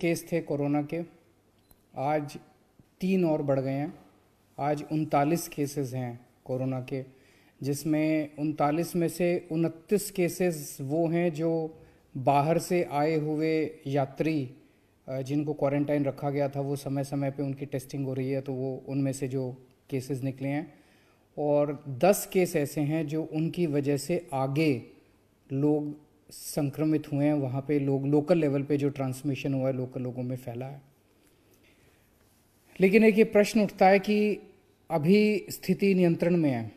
case थे corona के आज तीन और बढ़ गए हैं आज उनतालीस केसेस हैं कोरोना के जिसमें उनतालीस में से उनतीस केसेस वो हैं जो बाहर से आए हुए यात्री जिनको क्वारंटाइन रखा गया था वो समय समय पे उनकी टेस्टिंग हो रही है तो वो उनमें से जो केसेस निकले हैं और दस केस ऐसे हैं जो उनकी वजह से आगे लोग संक्रमित हुए हैं वहाँ पे लोग लोकल लेवल पे जो ट्रांसमिशन हुआ है लोकल लोगों में फैला है लेकिन एक ये प्रश्न उठता है कि अभी स्थिति नियंत्रण में है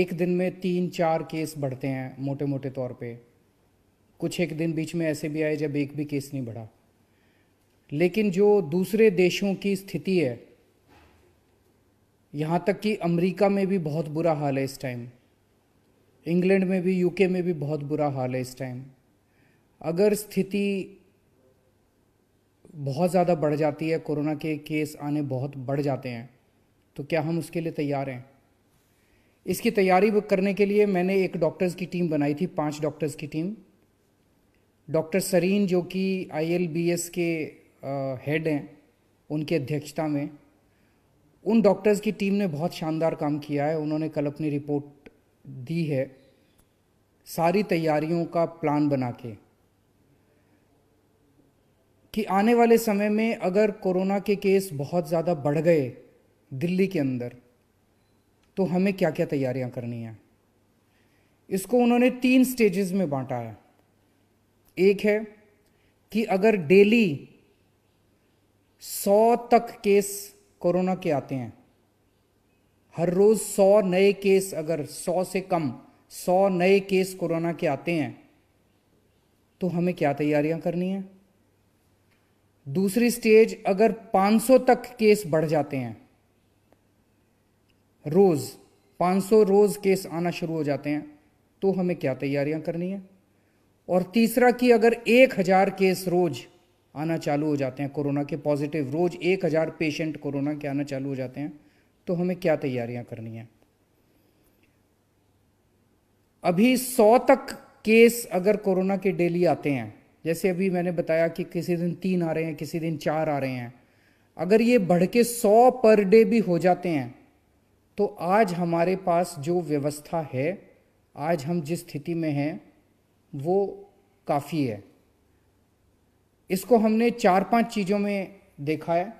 एक दिन में तीन चार केस बढ़ते हैं मोटे मोटे तौर पे कुछ एक दिन बीच में ऐसे भी आए जब एक भी केस नहीं बढ़ा लेकिन जो दूसरे देशों की स्थिति है यहाँ तक कि अमेरिका में भी बहुत बुरा हाल है इस टाइम इंग्लैंड में भी यूके में भी बहुत बुरा हाल है इस टाइम अगर स्थिति बहुत ज़्यादा बढ़ जाती है कोरोना के केस आने बहुत बढ़ जाते हैं तो क्या हम उसके लिए तैयार हैं इसकी तैयारी करने के लिए मैंने एक डॉक्टर्स की टीम बनाई थी पांच डॉक्टर्स की टीम डॉक्टर सरीन जो कि आईएलबीएस के हेड हैं उनके अध्यक्षता में उन डॉक्टर्स की टीम ने बहुत शानदार काम किया है उन्होंने कल अपनी रिपोर्ट दी है सारी तैयारियों का प्लान बना के कि आने वाले समय में अगर कोरोना के केस बहुत ज़्यादा बढ़ गए दिल्ली के अंदर तो हमें क्या क्या तैयारियां करनी है इसको उन्होंने तीन स्टेजेस में बांटा है एक है कि अगर डेली सौ तक केस कोरोना के आते हैं हर रोज़ सौ नए केस अगर सौ से कम सौ नए केस कोरोना के आते हैं तो हमें क्या तैयारियां करनी है दूसरी स्टेज अगर 500 तक केस बढ़ जाते हैं रोज 500 रोज केस आना शुरू हो जाते हैं तो हमें क्या तैयारियां करनी है और तीसरा कि अगर 1000 केस रोज आना चालू हो जाते हैं कोरोना के पॉजिटिव रोज 1000 पेशेंट कोरोना के आना चालू हो जाते हैं तो हमें क्या तैयारियां करनी है अभी सौ तक केस अगर कोरोना के डेली आते हैं जैसे अभी मैंने बताया कि किसी दिन तीन आ रहे हैं किसी दिन चार आ रहे हैं अगर ये बढ़ के सौ पर डे भी हो जाते हैं तो आज हमारे पास जो व्यवस्था है आज हम जिस स्थिति में हैं वो काफ़ी है इसको हमने चार पांच चीज़ों में देखा है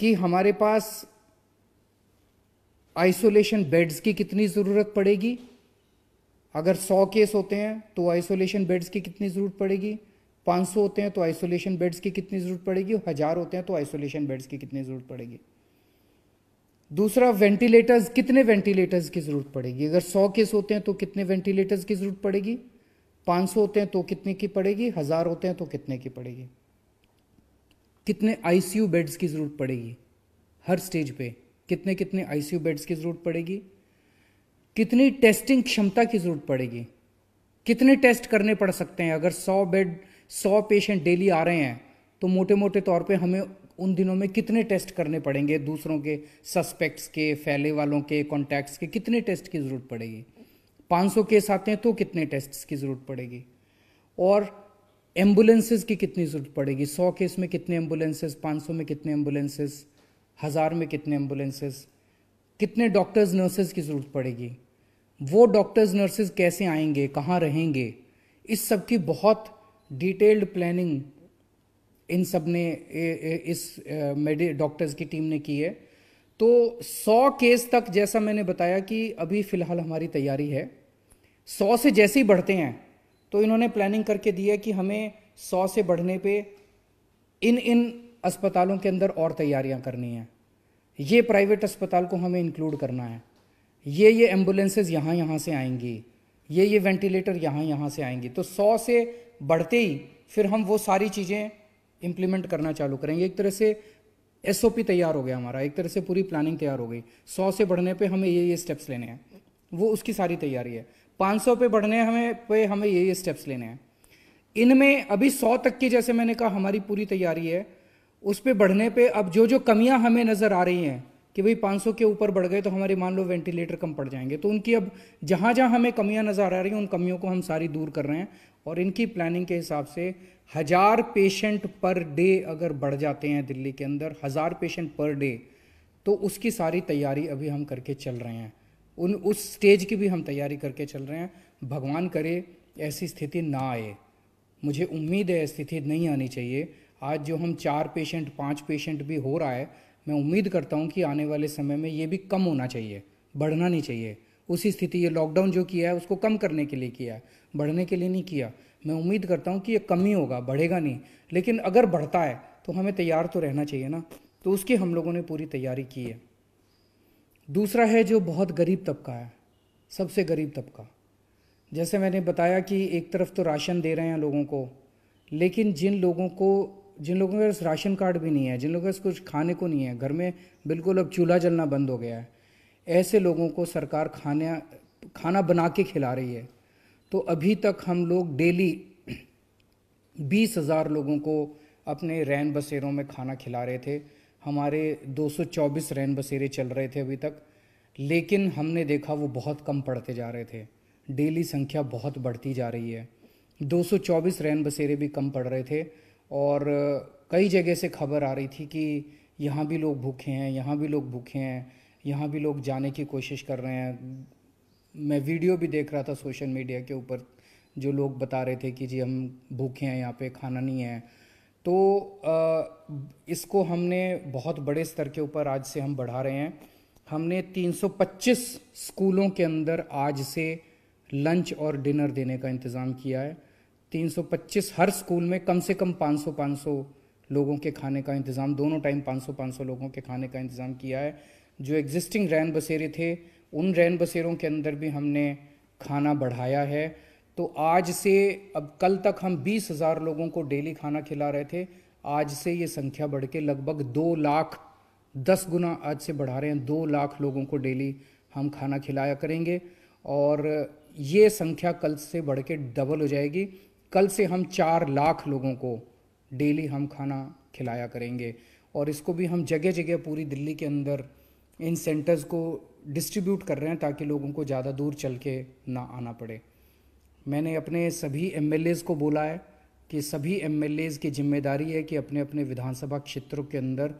कि हमारे पास आइसोलेशन बेड्स की कितनी ज़रूरत पड़ेगी अगर 100 केस होते हैं तो आइसोलेशन बेड्स की कितनी ज़रूरत पड़ेगी 500 होते हैं तो आइसोलेशन बेड्स की कितनी ज़रूरत पड़ेगी हज़ार होते हैं तो आइसोलेशन बेड्स की कितनी ज़रूरत पड़ेगी दूसरा वेंटिलेटर्स कितने वेंटिलेटर्स की ज़रूरत पड़ेगी अगर 100 केस होते हैं तो कितने वेंटिलेटर्स की ज़रूरत पड़ेगी 500 होते हैं तो कितने की पड़ेगी हज़ार होते हैं तो कितने की पड़ेगी कितने आईसीयू बेड्स की ज़रूरत पड़ेगी हर स्टेज पे कितने कितने आईसीयू बेड्स की ज़रूरत पड़ेगी कितनी टेस्टिंग क्षमता की ज़रूरत पड़ेगी कितने टेस्ट करने पड़ सकते हैं अगर सौ बेड सौ पेशेंट डेली आ रहे हैं तो मोटे मोटे तौर पे हमें उन दिनों में कितने टेस्ट करने पड़ेंगे दूसरों के सस्पेक्ट्स के फैले वालों के कॉन्टैक्ट्स के कितने टेस्ट की ज़रूरत पड़ेगी 500 केस आते हैं तो कितने टेस्ट्स की ज़रूरत पड़ेगी और एम्बुलेंसेज की कितनी ज़रूरत पड़ेगी सौ केस में कितने एम्बुलेंसेज पाँच सौ में कितने एम्बुलेंसेज हज़ार में कितने एम्बुलेंसेज कितने डॉक्टर्स नर्सेज की ज़रूरत पड़ेगी वो डॉक्टर्स नर्सेज कैसे आएंगे कहाँ रहेंगे इस सब की बहुत डिटेल्ड प्लानिंग इन सब ने इस डॉक्टर्स की टीम ने की है तो 100 केस तक जैसा मैंने बताया कि अभी फ़िलहाल हमारी तैयारी है 100 से जैसे ही बढ़ते हैं तो इन्होंने प्लानिंग करके दी है कि हमें सौ से बढ़ने पे इन इन अस्पतालों के अंदर और तैयारियां करनी है ये प्राइवेट अस्पताल को हमें इंक्लूड करना है ये ये एम्बुलेंसेज यहाँ यहाँ से आएंगी ये ये वेंटिलेटर यहाँ यहाँ से आएंगी तो सौ से बढ़ते ही फिर हम वो सारी चीज़ें इम्प्लीमेंट करना चालू करेंगे एक तरह से एस तैयार हो गया हमारा एक तरह से पूरी प्लानिंग तैयार हो गई सौ से बढ़ने पर हमें ये ये स्टेप्स लेने हैं वो उसकी सारी तैयारी है 500 पे बढ़ने हमें पे हमें ये ये स्टेप्स लेने हैं इनमें अभी 100 तक की जैसे मैंने कहा हमारी पूरी तैयारी है उस पर बढ़ने पर अब जो जो कमियाँ हमें नज़र आ रही हैं कि भाई 500 के ऊपर बढ़ गए तो हमारे मान लो वेंटिलेटर कम पड़ जाएंगे तो उनकी अब जहाँ जहाँ हमें कमियाँ नज़र आ रही हैं उन कमियों को हम सारी दूर कर रहे हैं और इनकी प्लानिंग के हिसाब से हज़ार पेशेंट पर डे अगर बढ़ जाते हैं दिल्ली के अंदर हज़ार पेशेंट पर डे तो उसकी सारी तैयारी अभी हम करके चल रहे हैं उन उस स्टेज की भी हम तैयारी करके चल रहे हैं भगवान करे ऐसी स्थिति ना आए मुझे उम्मीद है स्थिति नहीं आनी चाहिए आज जो हम चार पेशेंट पाँच पेशेंट भी हो रहा है मैं उम्मीद करता हूँ कि आने वाले समय में ये भी कम होना चाहिए बढ़ना नहीं चाहिए उसी स्थिति ये लॉकडाउन जो किया है उसको कम करने के लिए किया है बढ़ने के लिए नहीं किया मैं उम्मीद करता हूँ कि ये कम ही होगा बढ़ेगा नहीं लेकिन अगर बढ़ता है तो हमें तैयार तो रहना चाहिए ना तो उसकी हम लोगों ने पूरी तैयारी की है दूसरा है जो बहुत गरीब तबका है सबसे गरीब तबका जैसे मैंने बताया कि एक तरफ तो राशन दे रहे हैं लोगों को लेकिन जिन लोगों को जिन लोगों के पास राशन कार्ड भी नहीं है जिन लोगों के पास कुछ खाने को नहीं है घर में बिल्कुल अब चूल्हा जलना बंद हो गया है ऐसे लोगों को सरकार खाना खाना बना के खिला रही है तो अभी तक हम लोग डेली बीस हज़ार लोगों को अपने रैन बसेरों में खाना खिला रहे थे हमारे 224 रैन बसेरे चल रहे थे अभी तक लेकिन हमने देखा वो बहुत कम पड़ते जा रहे थे डेली संख्या बहुत बढ़ती जा रही है 224 रैन बसेरे भी कम पड़ रहे थे और कई जगह से खबर आ रही थी कि यहाँ भी लोग भूखे हैं यहाँ भी लोग भूखे हैं यहाँ भी लोग जाने की कोशिश कर रहे हैं मैं वीडियो भी देख रहा था सोशल मीडिया के ऊपर जो लोग बता रहे थे कि जी हम भूखे हैं यहाँ पे खाना नहीं है तो इसको हमने बहुत बड़े स्तर के ऊपर आज से हम बढ़ा रहे हैं हमने 325 स्कूलों के अंदर आज से लंच और डिनर देने का इंतज़ाम किया है 325 हर स्कूल में कम से कम 500 500 लोगों के खाने का इंतज़ाम दोनों टाइम 500 500 लोगों के खाने का इंतज़ाम किया है जो एग्जिस्टिंग रैन बसेरे थे उन रैन बसेरों के अंदर भी हमने खाना बढ़ाया है तो आज से अब कल तक हम बीस हज़ार लोगों को डेली खाना खिला रहे थे आज से ये संख्या बढ़ के लगभग दो लाख दस गुना आज से बढ़ा रहे हैं दो लाख लोगों को डेली हम खाना खिलाया करेंगे और ये संख्या कल से बढ़ के डबल हो जाएगी कल से हम चार लाख लोगों को डेली हम खाना खिलाया करेंगे और इसको भी हम जगह जगह पूरी दिल्ली के अंदर इन सेंटर्स को डिस्ट्रीब्यूट कर रहे हैं ताकि लोगों को ज़्यादा दूर चल के ना आना पड़े मैंने अपने सभी एम को बोला है कि सभी एम की जिम्मेदारी है कि अपने अपने विधानसभा क्षेत्रों के अंदर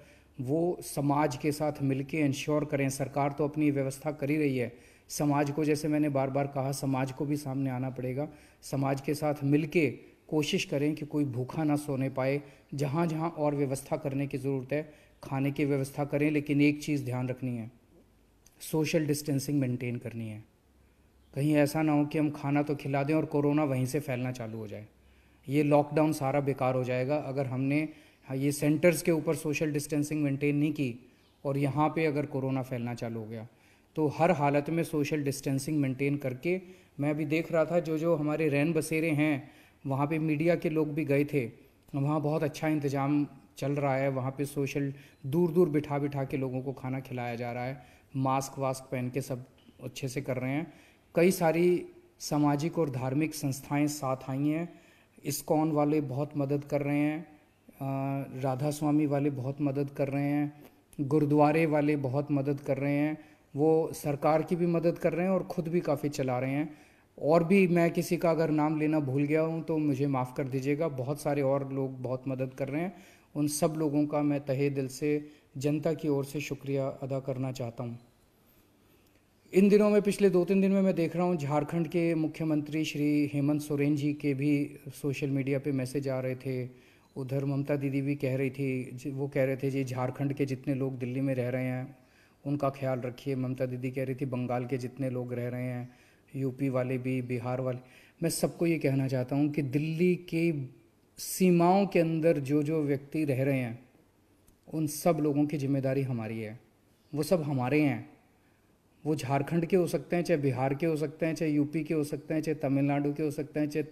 वो समाज के साथ मिलके इंश्योर करें सरकार तो अपनी व्यवस्था कर ही रही है समाज को जैसे मैंने बार बार कहा समाज को भी सामने आना पड़ेगा समाज के साथ मिलके कोशिश करें कि कोई भूखा ना सोने पाए जहाँ जहाँ और व्यवस्था करने की ज़रूरत है खाने की व्यवस्था करें लेकिन एक चीज़ ध्यान रखनी है सोशल डिस्टेंसिंग मेंटेन करनी है कहीं ऐसा ना हो कि हम खाना तो खिला दें और कोरोना वहीं से फैलना चालू हो जाए ये लॉकडाउन सारा बेकार हो जाएगा अगर हमने ये सेंटर्स के ऊपर सोशल डिस्टेंसिंग मेंटेन नहीं की और यहाँ पे अगर कोरोना फैलना चालू हो गया तो हर हालत में सोशल डिस्टेंसिंग मेंटेन करके मैं अभी देख रहा था जो जो हमारे रैन बसेरे हैं वहाँ पे मीडिया के लोग भी गए थे वहाँ बहुत अच्छा इंतज़ाम चल रहा है वहाँ पे सोशल दूर दूर बिठा बिठा के लोगों को खाना खिलाया जा रहा है मास्क वास्क पहन के सब अच्छे से कर रहे हैं कई सारी सामाजिक और धार्मिक संस्थाएं साथ आई हैं इस्कॉन वाले बहुत मदद कर रहे हैं राधा स्वामी वाले बहुत मदद कर रहे हैं गुरुद्वारे वाले बहुत मदद कर रहे हैं वो सरकार की भी मदद कर रहे हैं और ख़ुद भी काफ़ी चला रहे हैं और भी मैं किसी का अगर नाम लेना भूल गया हूँ तो मुझे माफ़ कर दीजिएगा बहुत सारे और लोग बहुत मदद कर रहे हैं उन सब लोगों का मैं तहे दिल से जनता की ओर से शुक्रिया अदा करना चाहता हूँ इन दिनों में पिछले दो तीन दिन में मैं देख रहा हूँ झारखंड के मुख्यमंत्री श्री हेमंत सोरेन जी के भी सोशल मीडिया पे मैसेज आ रहे थे उधर ममता दीदी भी कह रही थी वो कह रहे थे जी झारखंड के जितने लोग दिल्ली में रह रहे हैं उनका ख्याल रखिए ममता दीदी कह रही थी बंगाल के जितने लोग रह रहे हैं यूपी वाले भी बिहार वाले मैं सबको ये कहना चाहता हूँ कि दिल्ली की सीमाओं के अंदर जो जो व्यक्ति रह रहे हैं उन सब लोगों की जिम्मेदारी हमारी है वो सब हमारे हैं वो झारखंड के हो सकते हैं चाहे बिहार के हो सकते हैं चाहे यूपी के हो सकते हैं चाहे तमिलनाडु के हो सकते हैं चाहे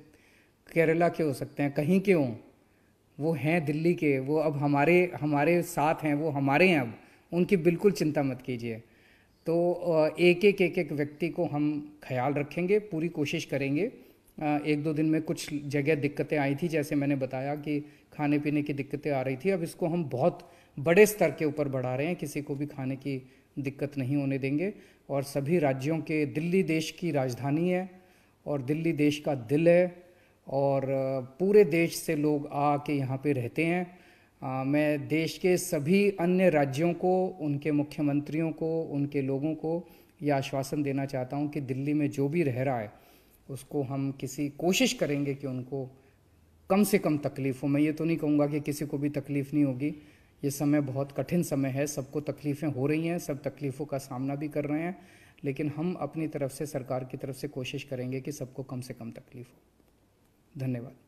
केरला के हो सकते हैं कहीं के हों वो हैं दिल्ली के वो अब हमारे हमारे साथ हैं वो हमारे हैं अब उनकी बिल्कुल चिंता मत कीजिए तो एक एक एक एक व्यक्ति को हम ख्याल रखेंगे पूरी कोशिश करेंगे एक दो दिन में कुछ जगह दिक्कतें आई थी जैसे मैंने बताया कि खाने पीने की दिक्कतें आ रही थी अब इसको हम बहुत बड़े स्तर के ऊपर बढ़ा रहे हैं किसी को भी खाने की दिक्कत नहीं होने देंगे और सभी राज्यों के दिल्ली देश की राजधानी है और दिल्ली देश का दिल है और पूरे देश से लोग आके यहाँ पे रहते हैं आ, मैं देश के सभी अन्य राज्यों को उनके मुख्यमंत्रियों को उनके लोगों को यह आश्वासन देना चाहता हूँ कि दिल्ली में जो भी रह रहा है उसको हम किसी कोशिश करेंगे कि उनको कम से कम तकलीफ़ हो मैं ये तो नहीं कहूँगा कि किसी को भी तकलीफ़ नहीं होगी ये समय बहुत कठिन समय है सबको तकलीफ़ें हो रही हैं सब तकलीफ़ों का सामना भी कर रहे हैं लेकिन हम अपनी तरफ से सरकार की तरफ से कोशिश करेंगे कि सबको कम से कम तकलीफ़ हो धन्यवाद